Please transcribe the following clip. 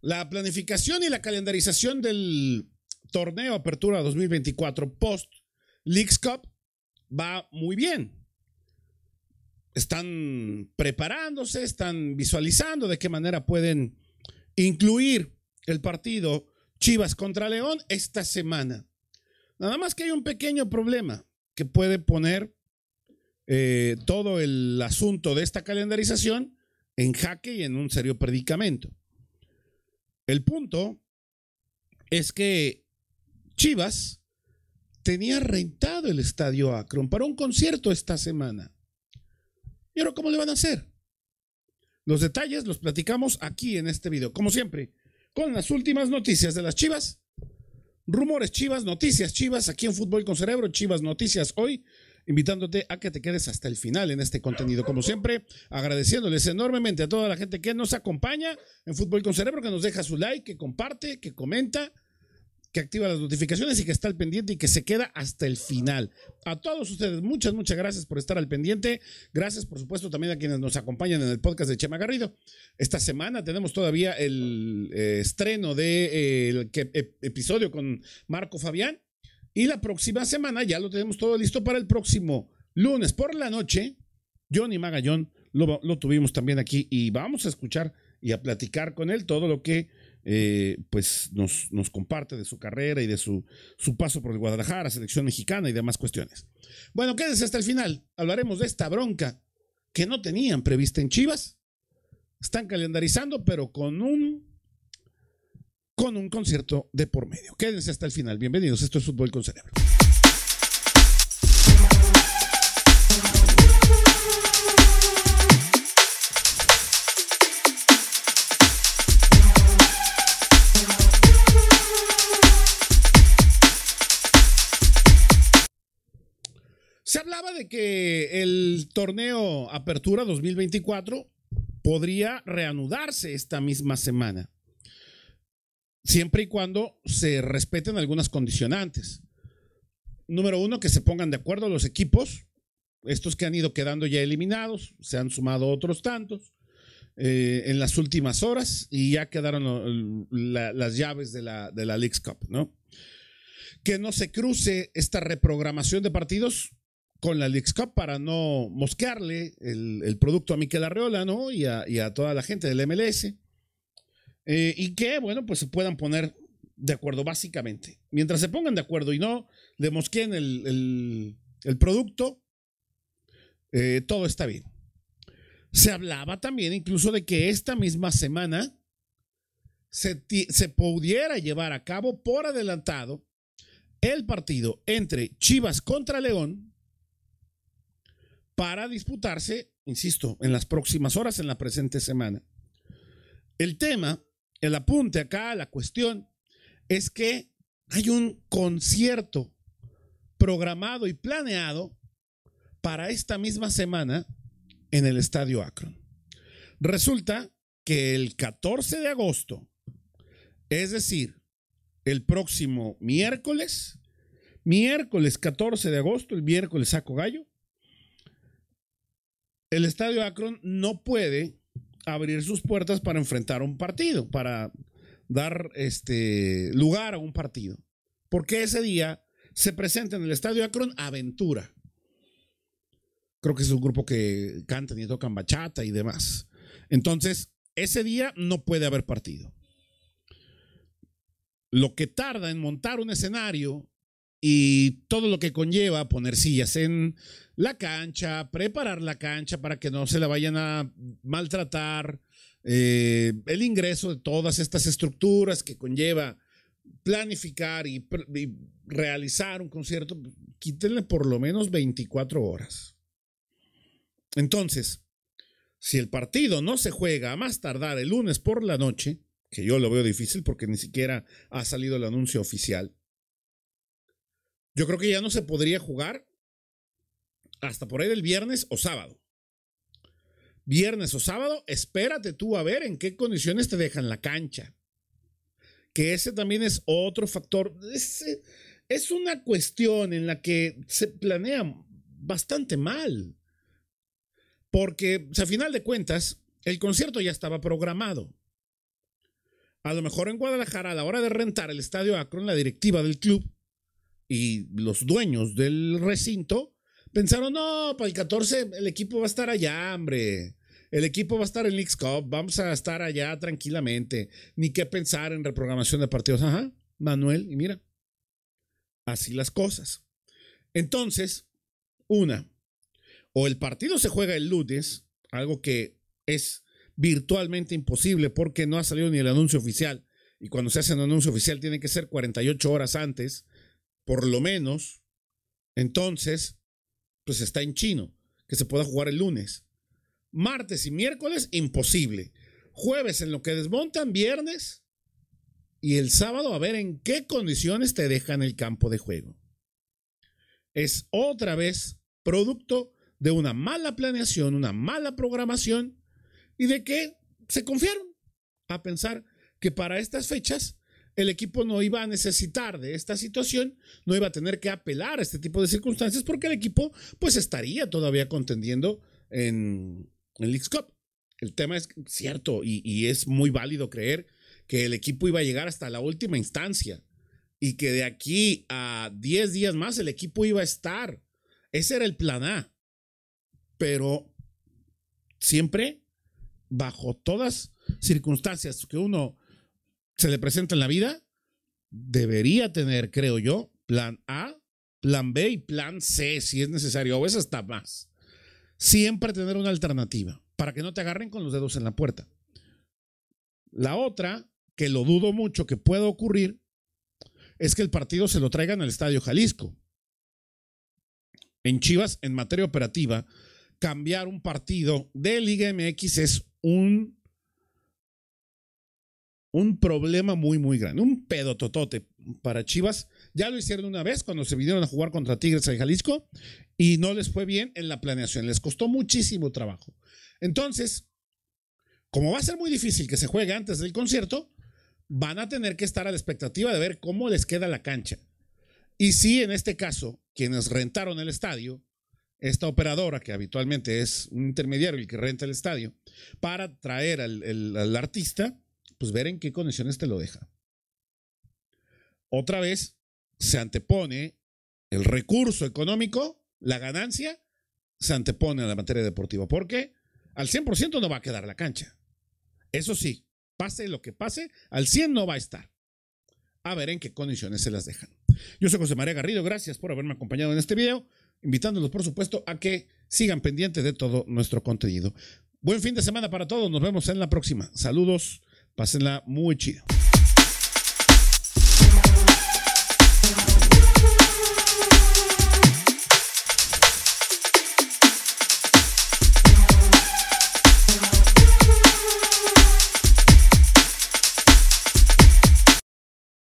La planificación y la calendarización del torneo Apertura 2024 post Leagues Cup va muy bien. Están preparándose, están visualizando de qué manera pueden incluir el partido Chivas contra León esta semana. Nada más que hay un pequeño problema que puede poner eh, todo el asunto de esta calendarización en jaque y en un serio predicamento. El punto es que Chivas tenía rentado el estadio Akron para un concierto esta semana. ¿Y ahora cómo le van a hacer? Los detalles los platicamos aquí en este video. Como siempre, con las últimas noticias de las Chivas. Rumores Chivas, noticias Chivas, aquí en Fútbol con Cerebro, Chivas Noticias hoy invitándote a que te quedes hasta el final en este contenido. Como siempre, agradeciéndoles enormemente a toda la gente que nos acompaña en Fútbol con Cerebro, que nos deja su like, que comparte, que comenta, que activa las notificaciones y que está al pendiente y que se queda hasta el final. A todos ustedes, muchas, muchas gracias por estar al pendiente. Gracias, por supuesto, también a quienes nos acompañan en el podcast de Chema Garrido. Esta semana tenemos todavía el eh, estreno del de, eh, el episodio con Marco Fabián. Y la próxima semana ya lo tenemos todo listo para el próximo lunes por la noche. Johnny Magallón lo, lo tuvimos también aquí y vamos a escuchar y a platicar con él todo lo que eh, pues nos, comparte de su carrera y de su, paso por el Guadalajara, selección mexicana y demás cuestiones. Bueno, quédese hasta el final. Hablaremos de esta bronca que no tenían prevista en Chivas. Están calendarizando, pero con un con un concierto de por medio. Quédense hasta el final. Bienvenidos. Esto es Fútbol con Cerebro. Se hablaba de que el torneo Apertura 2024 podría reanudarse esta misma semana siempre y cuando se respeten algunas condicionantes. Número uno, que se pongan de acuerdo los equipos, estos que han ido quedando ya eliminados, se han sumado otros tantos eh, en las últimas horas y ya quedaron las llaves de la, de Cup, ¿no? Que no se cruce esta reprogramación de partidos con la League's Cup para no mosquearle el, producto a Miquel Arreola, ¿no? y a toda la gente del MLS. Eh, y que, bueno, pues se puedan poner de acuerdo, básicamente. Mientras se pongan de acuerdo y no le mosqueen el, producto, eh, todo está bien. Se hablaba también incluso de que esta misma semana se, se pudiera llevar a cabo por adelantado el partido entre Chivas contra León para disputarse, insisto, en las próximas horas, en la presente semana. El tema el apunte acá, la cuestión, es que hay un concierto programado y planeado para esta misma semana en el Estadio Akron. Resulta que el 14 de agosto, es decir, el próximo miércoles, miércoles 14 de agosto, el miércoles saco gallo, el Estadio Akron no puede abrir sus puertas para enfrentar un partido, para dar este lugar a un partido. Porque ese día se presenta en el Estadio Akron Aventura. Creo que es un grupo que canta y toca bachata y demás. Entonces, ese día no puede haber partido. Lo que tarda en montar un escenario y todo lo que conlleva poner sillas en la cancha, preparar la cancha para que no se la vayan a maltratar, eh, el ingreso de todas estas estructuras que conlleva planificar y, y, realizar un concierto, quítenle por lo menos 24 horas. Entonces, si el partido no se juega a más tardar el lunes por la noche, que yo lo veo difícil porque ni siquiera ha salido el anuncio oficial, yo creo que ya no se podría jugar hasta por ahí el viernes o sábado. Viernes o sábado, espérate tú a ver en qué condiciones te dejan la cancha. Que ese también es otro factor. Es, una cuestión en la que se planea bastante mal. Porque, a final de cuentas, el concierto ya estaba programado. A lo mejor en Guadalajara, a la hora de rentar el estadio Akron, la directiva del club y los dueños del recinto pensaron, no, para el 14 el equipo va a estar allá, hombre. El equipo va a estar en Leaks Cup, vamos a estar allá tranquilamente. Ni qué pensar en reprogramación de partidos. Ajá, Manuel, y mira, así las cosas. Entonces, una, o el partido se juega el lunes, algo que es virtualmente imposible porque no ha salido ni el anuncio oficial. Y cuando se hace un anuncio oficial tiene que ser 48 horas antes por lo menos, entonces, pues está en chino, que se pueda jugar el lunes. Martes y miércoles, imposible. Jueves en lo que desmontan, viernes y el sábado a ver en qué condiciones te dejan el campo de juego. Es otra vez producto de una mala planeación, una mala programación y de que se confiaron a pensar que para estas fechas el equipo no iba a necesitar de esta situación, no iba a tener que apelar a este tipo de circunstancias porque el equipo pues estaría todavía contendiendo en, el League's Cup. El tema es cierto y, y es muy válido creer que el equipo iba a llegar hasta la última instancia y que de aquí a 10 días más el equipo iba a estar. Ese era el plan A. Pero siempre, bajo todas circunstancias que uno se le presenta en la vida, debería tener, creo yo, plan A, plan B y plan C si es necesario, o es hasta más. Siempre tener una alternativa para que no te agarren con los dedos en la puerta. La otra, que lo dudo mucho que pueda ocurrir, es que el partido se lo traigan al Estadio Jalisco. En Chivas, en materia operativa, cambiar un partido de Liga MX es un un problema muy, muy grande, un pedo totote para Chivas. Ya lo hicieron una vez cuando se vinieron a jugar contra Tigres en Jalisco y no les fue bien en la planeación, les costó muchísimo trabajo. Entonces, como va a ser muy difícil que se juegue antes del concierto, van a tener que estar a la expectativa de ver cómo les queda la cancha. Y si en este caso, quienes rentaron el estadio, esta operadora, que habitualmente es un intermediario el que renta el estadio, para traer al artista, pues ver en qué condiciones te lo deja. Otra vez se antepone el recurso económico, la ganancia, se antepone a la materia deportiva, porque al 100% no va a quedar la cancha. Eso sí, pase lo que pase, al 100 no va a estar. A ver en qué condiciones se las dejan. Yo soy José María Garrido, gracias por haberme acompañado en este video, invitándolos por supuesto a que sigan pendientes de todo nuestro contenido. Buen fin de semana para todos, nos vemos en la próxima. Saludos Pásenla muy chido.